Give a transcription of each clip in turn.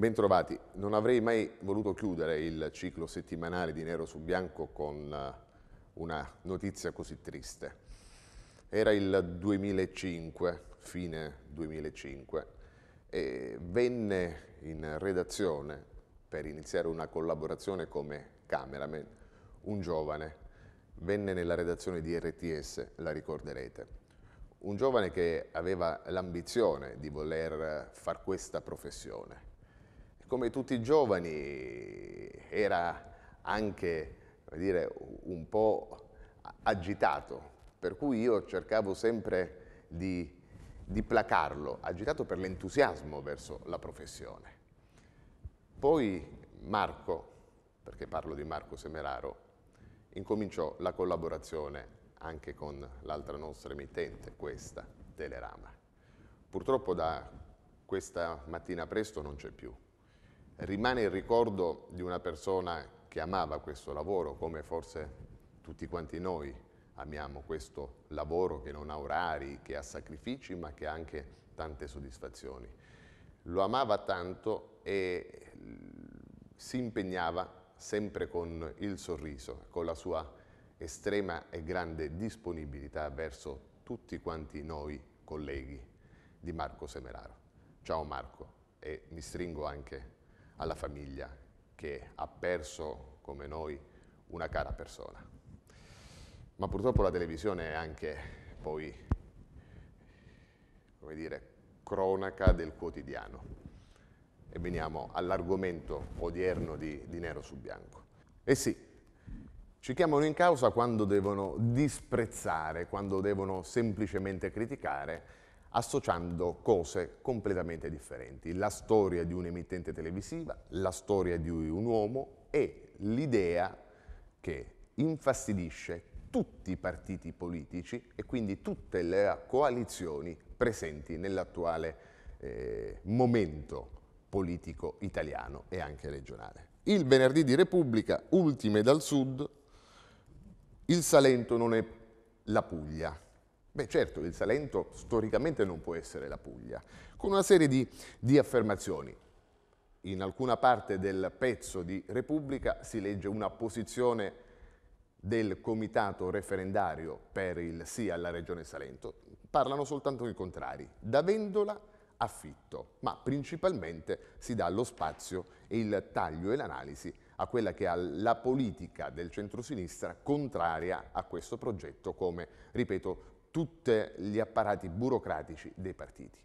Bentrovati, non avrei mai voluto chiudere il ciclo settimanale di Nero su Bianco con eh, una notizia così triste. Era il 2005, fine 2005, e venne in redazione per iniziare una collaborazione come cameraman un giovane, venne nella redazione di RTS, la ricorderete. Un giovane che aveva l'ambizione di voler far questa professione come tutti i giovani era anche dire, un po' agitato, per cui io cercavo sempre di, di placarlo, agitato per l'entusiasmo verso la professione. Poi Marco, perché parlo di Marco Semeraro, incominciò la collaborazione anche con l'altra nostra emittente, questa, Telerama. Purtroppo da questa mattina presto non c'è più, Rimane il ricordo di una persona che amava questo lavoro, come forse tutti quanti noi amiamo questo lavoro che non ha orari, che ha sacrifici, ma che ha anche tante soddisfazioni. Lo amava tanto e mm, si impegnava sempre con il sorriso, con la sua estrema e grande disponibilità verso tutti quanti noi colleghi di Marco Semeraro. Ciao Marco e mi stringo anche alla famiglia che ha perso, come noi, una cara persona. Ma purtroppo la televisione è anche poi, come dire, cronaca del quotidiano. E veniamo all'argomento odierno di, di Nero su Bianco. E eh sì, ci chiamano in causa quando devono disprezzare, quando devono semplicemente criticare associando cose completamente differenti. La storia di un'emittente televisiva, la storia di un uomo e l'idea che infastidisce tutti i partiti politici e quindi tutte le coalizioni presenti nell'attuale eh, momento politico italiano e anche regionale. Il venerdì di Repubblica, ultime dal sud, il Salento non è la Puglia, Beh certo, il Salento storicamente non può essere la Puglia, con una serie di, di affermazioni. In alcuna parte del pezzo di Repubblica si legge una posizione del comitato referendario per il sì alla Regione Salento, parlano soltanto i contrari. Da vendola affitto, ma principalmente si dà lo spazio e il taglio e l'analisi a quella che ha la politica del centrosinistra contraria a questo progetto come, ripeto, tutti gli apparati burocratici dei partiti.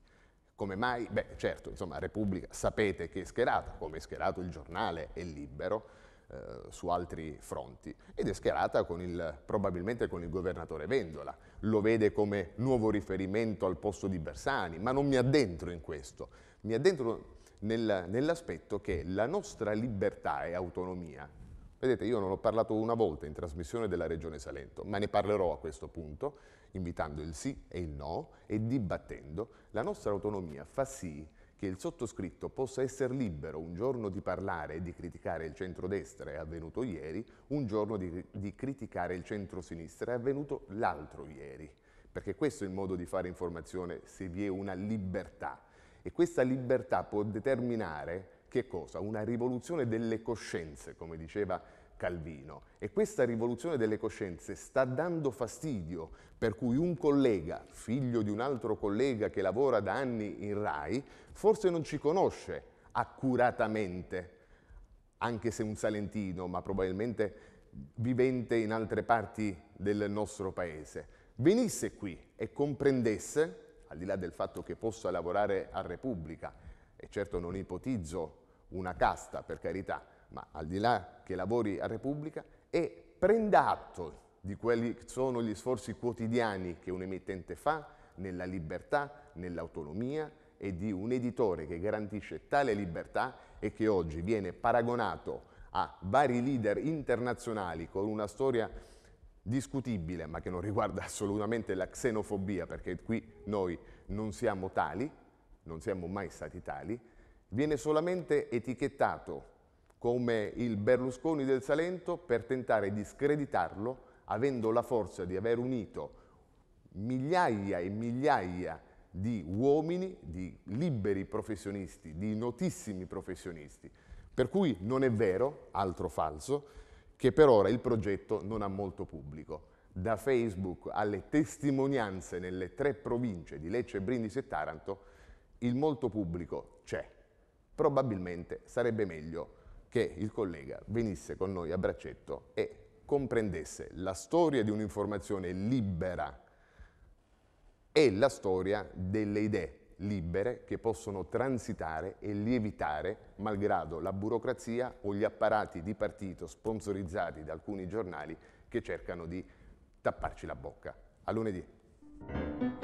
Come mai? Beh, certo, insomma, Repubblica sapete che è schierata, come è schierato il giornale è libero eh, su altri fronti, ed è schierata con il, probabilmente con il governatore Vendola. Lo vede come nuovo riferimento al posto di Bersani, ma non mi addentro in questo. Mi addentro nel, nell'aspetto che la nostra libertà e autonomia Vedete, io non ho parlato una volta in trasmissione della Regione Salento, ma ne parlerò a questo punto, invitando il sì e il no e dibattendo. La nostra autonomia fa sì che il sottoscritto possa essere libero un giorno di parlare e di criticare il centrodestra, è avvenuto ieri, un giorno di, di criticare il centrosinistra, è avvenuto l'altro ieri. Perché questo è il modo di fare informazione se vi è una libertà. E questa libertà può determinare che cosa? Una rivoluzione delle coscienze, come diceva Calvino. E questa rivoluzione delle coscienze sta dando fastidio, per cui un collega, figlio di un altro collega che lavora da anni in RAI, forse non ci conosce accuratamente, anche se un salentino, ma probabilmente vivente in altre parti del nostro paese, venisse qui e comprendesse, al di là del fatto che possa lavorare a Repubblica, e certo non ipotizzo una casta per carità, ma al di là che lavori a Repubblica, e prenda atto di quelli che sono gli sforzi quotidiani che un emittente fa nella libertà, nell'autonomia e di un editore che garantisce tale libertà e che oggi viene paragonato a vari leader internazionali con una storia discutibile, ma che non riguarda assolutamente la xenofobia, perché qui noi non siamo tali, non siamo mai stati tali, viene solamente etichettato come il Berlusconi del Salento per tentare di screditarlo, avendo la forza di aver unito migliaia e migliaia di uomini, di liberi professionisti, di notissimi professionisti. Per cui non è vero, altro falso, che per ora il progetto non ha molto pubblico. Da Facebook alle testimonianze nelle tre province di Lecce, Brindisi e Taranto, il molto pubblico c'è probabilmente sarebbe meglio che il collega venisse con noi a braccetto e comprendesse la storia di un'informazione libera e la storia delle idee libere che possono transitare e lievitare malgrado la burocrazia o gli apparati di partito sponsorizzati da alcuni giornali che cercano di tapparci la bocca. A lunedì.